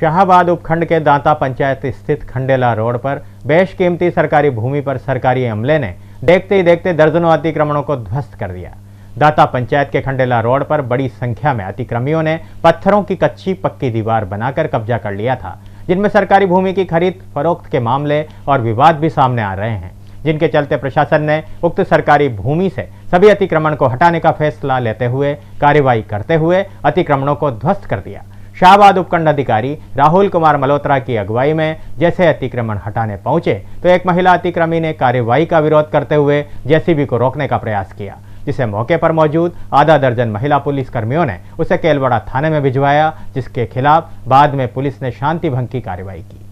शाहबाद उपखंड के दांता पंचायत स्थित खंडेला रोड पर बेशकीमती सरकारी भूमि पर सरकारी अमले ने देखते ही देखते दर्जनों अतिक्रमणों को ध्वस्त कर दिया दाता पंचायत के खंडेला रोड पर बड़ी संख्या में अतिक्रमियों ने पत्थरों की कच्ची पक्की दीवार बनाकर कब्जा कर लिया था जिनमें सरकारी भूमि की खरीद फरोख्त के मामले और विवाद भी सामने आ रहे हैं जिनके चलते प्रशासन ने उक्त सरकारी भूमि से सभी अतिक्रमण को हटाने का फैसला लेते हुए कार्यवाही करते हुए अतिक्रमणों को ध्वस्त कर दिया शाहबाद उपखंड अधिकारी राहुल कुमार मल्होत्रा की अगुवाई में जैसे अतिक्रमण हटाने पहुंचे तो एक महिला अतिक्रमी ने कार्यवाही का विरोध करते हुए जेसीबी को रोकने का प्रयास किया जिसे मौके पर मौजूद आधा दर्जन महिला पुलिस कर्मियों ने उसे केलवाड़ा थाने में भिजवाया जिसके खिलाफ बाद में पुलिस ने शांति भंग की कार्रवाई की